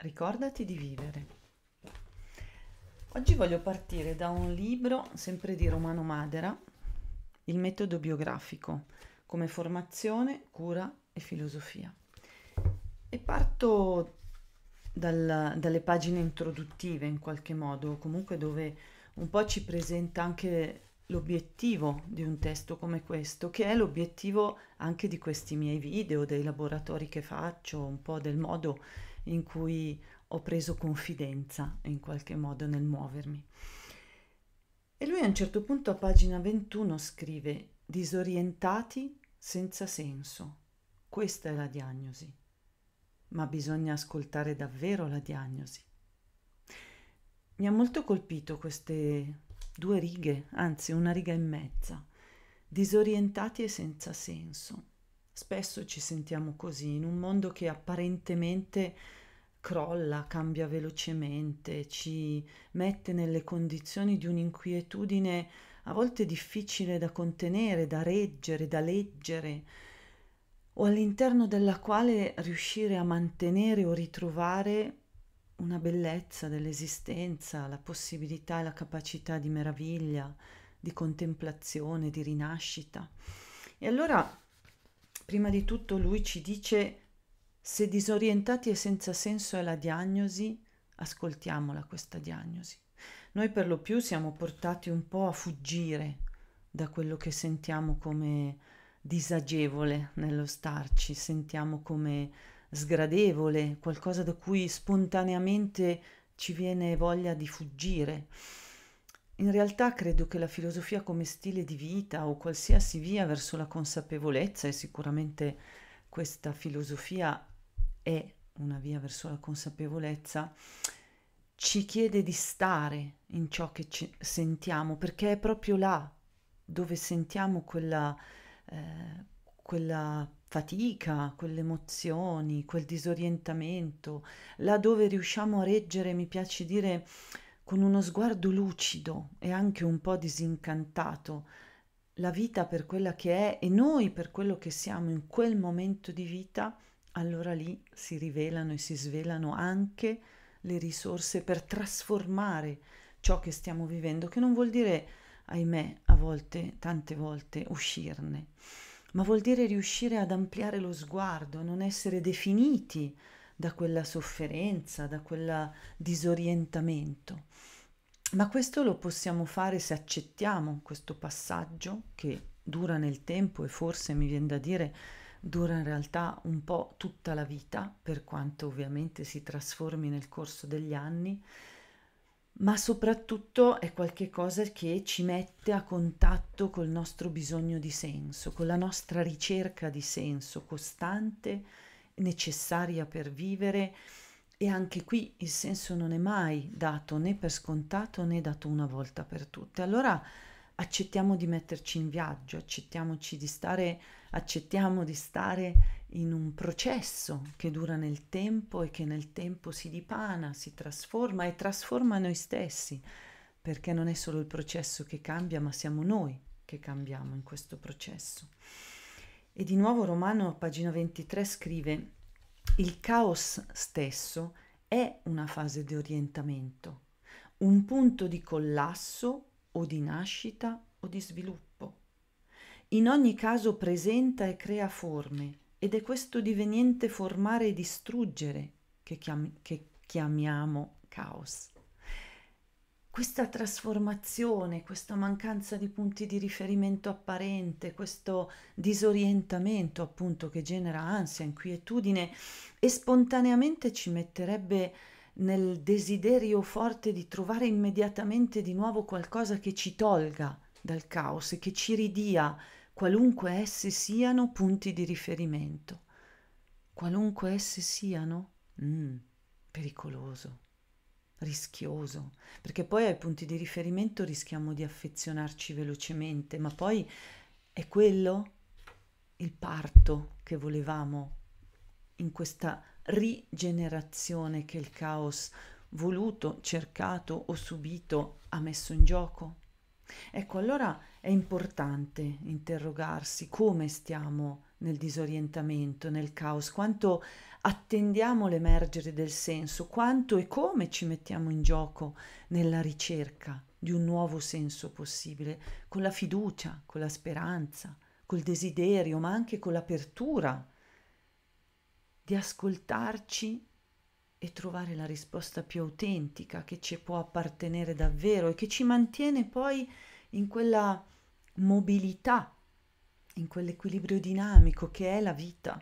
Ricordati di vivere. Oggi voglio partire da un libro, sempre di Romano Madera, Il metodo biografico, come formazione, cura e filosofia. E parto dal, dalle pagine introduttive in qualche modo, comunque dove un po' ci presenta anche l'obiettivo di un testo come questo, che è l'obiettivo anche di questi miei video, dei laboratori che faccio, un po' del modo in cui ho preso confidenza in qualche modo nel muovermi. E lui a un certo punto a pagina 21 scrive disorientati senza senso. Questa è la diagnosi. Ma bisogna ascoltare davvero la diagnosi. Mi ha molto colpito queste due righe, anzi una riga e mezza, disorientati e senza senso. Spesso ci sentiamo così, in un mondo che apparentemente crolla, cambia velocemente, ci mette nelle condizioni di un'inquietudine a volte difficile da contenere, da reggere, da leggere, o all'interno della quale riuscire a mantenere o ritrovare una bellezza dell'esistenza, la possibilità e la capacità di meraviglia, di contemplazione, di rinascita. E allora Prima di tutto lui ci dice se disorientati e senza senso è la diagnosi, ascoltiamola questa diagnosi. Noi per lo più siamo portati un po' a fuggire da quello che sentiamo come disagevole nello starci, sentiamo come sgradevole, qualcosa da cui spontaneamente ci viene voglia di fuggire. In realtà credo che la filosofia come stile di vita o qualsiasi via verso la consapevolezza, e sicuramente questa filosofia è una via verso la consapevolezza, ci chiede di stare in ciò che sentiamo, perché è proprio là dove sentiamo quella, eh, quella fatica, quelle emozioni, quel disorientamento, là dove riusciamo a reggere, mi piace dire, con uno sguardo lucido e anche un po' disincantato la vita per quella che è e noi per quello che siamo in quel momento di vita, allora lì si rivelano e si svelano anche le risorse per trasformare ciò che stiamo vivendo, che non vuol dire, ahimè, a volte, tante volte uscirne, ma vuol dire riuscire ad ampliare lo sguardo, non essere definiti da quella sofferenza, da quel disorientamento. Ma questo lo possiamo fare se accettiamo questo passaggio che dura nel tempo e forse mi viene da dire dura in realtà un po' tutta la vita, per quanto ovviamente si trasformi nel corso degli anni, ma soprattutto è qualcosa che ci mette a contatto col nostro bisogno di senso, con la nostra ricerca di senso costante necessaria per vivere e anche qui il senso non è mai dato né per scontato né dato una volta per tutte. Allora accettiamo di metterci in viaggio, accettiamoci di stare, accettiamo di stare in un processo che dura nel tempo e che nel tempo si dipana, si trasforma e trasforma noi stessi, perché non è solo il processo che cambia, ma siamo noi che cambiamo in questo processo. E di nuovo Romano, pagina 23, scrive, il caos stesso è una fase di orientamento, un punto di collasso o di nascita o di sviluppo. In ogni caso presenta e crea forme ed è questo diveniente formare e distruggere che, chiam- che chiamiamo caos questa trasformazione, questa mancanza di punti di riferimento apparente, questo disorientamento appunto che genera ansia, inquietudine e spontaneamente ci metterebbe nel desiderio forte di trovare immediatamente di nuovo qualcosa che ci tolga dal caos e che ci ridia, qualunque essi siano, punti di riferimento. Qualunque essi siano? Mm, pericoloso rischioso, perché poi ai punti di riferimento rischiamo di affezionarci velocemente, ma poi è quello il parto che volevamo in questa rigenerazione che il caos voluto, cercato o subito ha messo in gioco? Ecco, allora è importante interrogarsi come stiamo nel disorientamento, nel caos, quanto attendiamo l'emergere del senso, quanto e come ci mettiamo in gioco nella ricerca di un nuovo senso possibile, con la fiducia, con la speranza, col desiderio, ma anche con l'apertura di ascoltarci e trovare la risposta più autentica che ci può appartenere davvero e che ci mantiene poi in quella mobilità in quell'equilibrio dinamico che è la vita.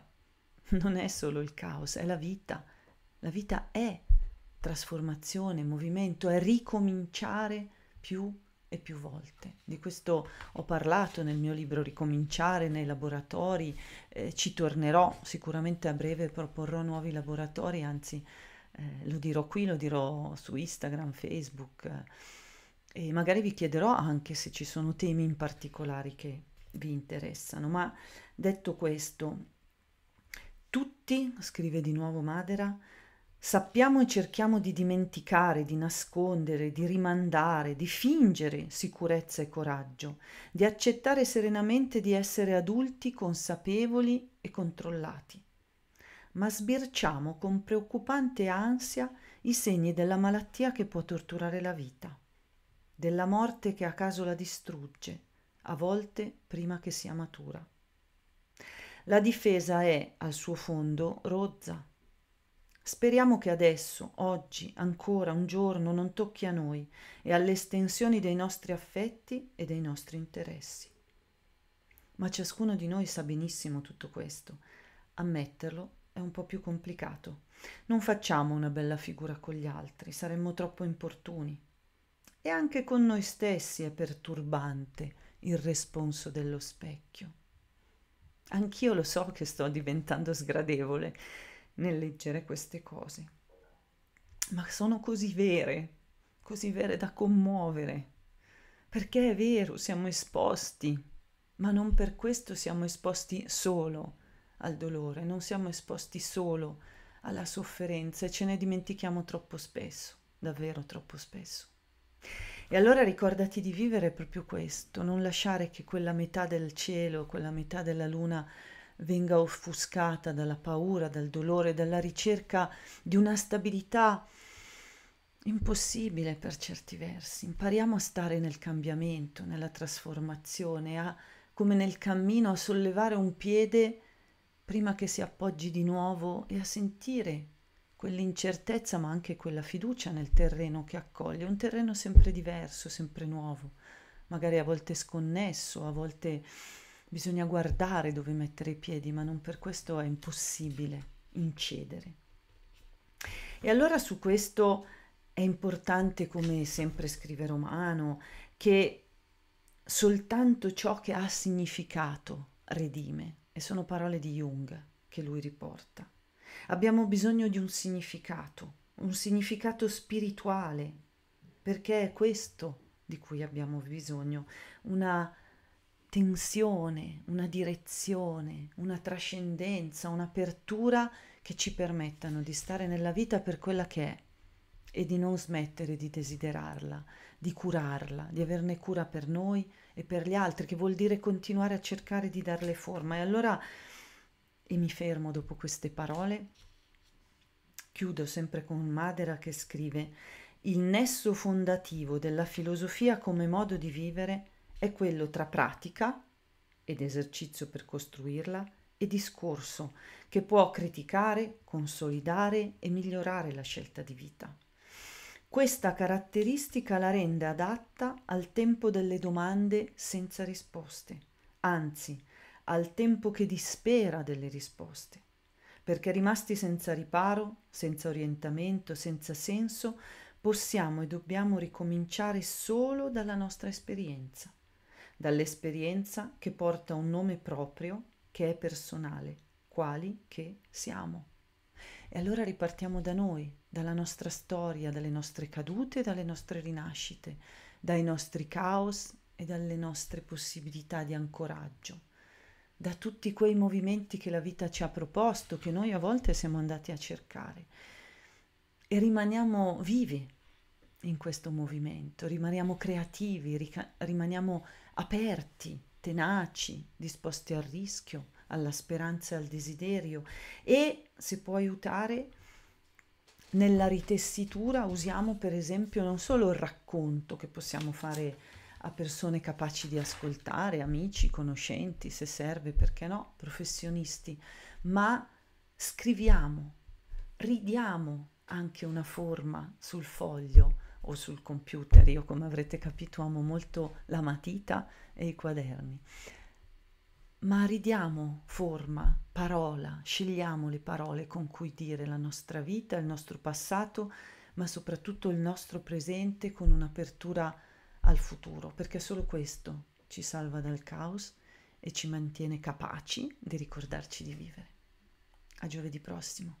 Non è solo il caos, è la vita. La vita è trasformazione, movimento, è ricominciare più e più volte. Di questo ho parlato nel mio libro Ricominciare nei laboratori, eh, ci tornerò sicuramente a breve, proporrò nuovi laboratori, anzi eh, lo dirò qui, lo dirò su Instagram, Facebook eh, e magari vi chiederò anche se ci sono temi in particolari che vi interessano. Ma detto questo, tutti, scrive di nuovo Madera, sappiamo e cerchiamo di dimenticare, di nascondere, di rimandare, di fingere sicurezza e coraggio, di accettare serenamente di essere adulti, consapevoli e controllati. Ma sbirciamo con preoccupante ansia i segni della malattia che può torturare la vita, della morte che a caso la distrugge, a volte prima che sia matura. La difesa è, al suo fondo, rozza. Speriamo che adesso, oggi, ancora un giorno non tocchi a noi e alle estensioni dei nostri affetti e dei nostri interessi. Ma ciascuno di noi sa benissimo tutto questo. Ammetterlo è un po' più complicato. Non facciamo una bella figura con gli altri, saremmo troppo importuni. E anche con noi stessi è perturbante il responso dello specchio. Anch'io lo so che sto diventando sgradevole nel leggere queste cose, ma sono così vere, così vere da commuovere, perché è vero, siamo esposti, ma non per questo siamo esposti solo al dolore, non siamo esposti solo alla sofferenza e ce ne dimentichiamo troppo spesso, davvero troppo spesso. E allora ricordati di vivere proprio questo, non lasciare che quella metà del cielo, quella metà della luna venga offuscata dalla paura, dal dolore, dalla ricerca di una stabilità impossibile per certi versi. Impariamo a stare nel cambiamento, nella trasformazione, a, come nel cammino, a sollevare un piede prima che si appoggi di nuovo e a sentire quell'incertezza ma anche quella fiducia nel terreno che accoglie, un terreno sempre diverso, sempre nuovo, magari a volte sconnesso, a volte bisogna guardare dove mettere i piedi, ma non per questo è impossibile incedere. E allora su questo è importante, come sempre scrive Romano, che soltanto ciò che ha significato redime, e sono parole di Jung che lui riporta. Abbiamo bisogno di un significato, un significato spirituale, perché è questo di cui abbiamo bisogno, una tensione, una direzione, una trascendenza, un'apertura che ci permettano di stare nella vita per quella che è e di non smettere di desiderarla, di curarla, di averne cura per noi e per gli altri, che vuol dire continuare a cercare di darle forma. E allora e mi fermo dopo queste parole. Chiudo sempre con Madera che scrive Il nesso fondativo della filosofia come modo di vivere è quello tra pratica ed esercizio per costruirla e discorso che può criticare, consolidare e migliorare la scelta di vita. Questa caratteristica la rende adatta al tempo delle domande senza risposte, anzi al tempo che dispera delle risposte, perché rimasti senza riparo, senza orientamento, senza senso, possiamo e dobbiamo ricominciare solo dalla nostra esperienza, dall'esperienza che porta un nome proprio, che è personale, quali che siamo. E allora ripartiamo da noi, dalla nostra storia, dalle nostre cadute, dalle nostre rinascite, dai nostri caos e dalle nostre possibilità di ancoraggio da tutti quei movimenti che la vita ci ha proposto, che noi a volte siamo andati a cercare. E rimaniamo vivi in questo movimento, rimaniamo creativi, rica- rimaniamo aperti, tenaci, disposti al rischio, alla speranza al desiderio e se può aiutare nella ritessitura usiamo per esempio non solo il racconto che possiamo fare a persone capaci di ascoltare, amici, conoscenti, se serve, perché no, professionisti, ma scriviamo, ridiamo anche una forma sul foglio o sul computer. Io, come avrete capito, amo molto la matita e i quaderni. Ma ridiamo forma, parola, scegliamo le parole con cui dire la nostra vita, il nostro passato, ma soprattutto il nostro presente con un'apertura al futuro, perché solo questo ci salva dal caos e ci mantiene capaci di ricordarci di vivere. A giovedì prossimo.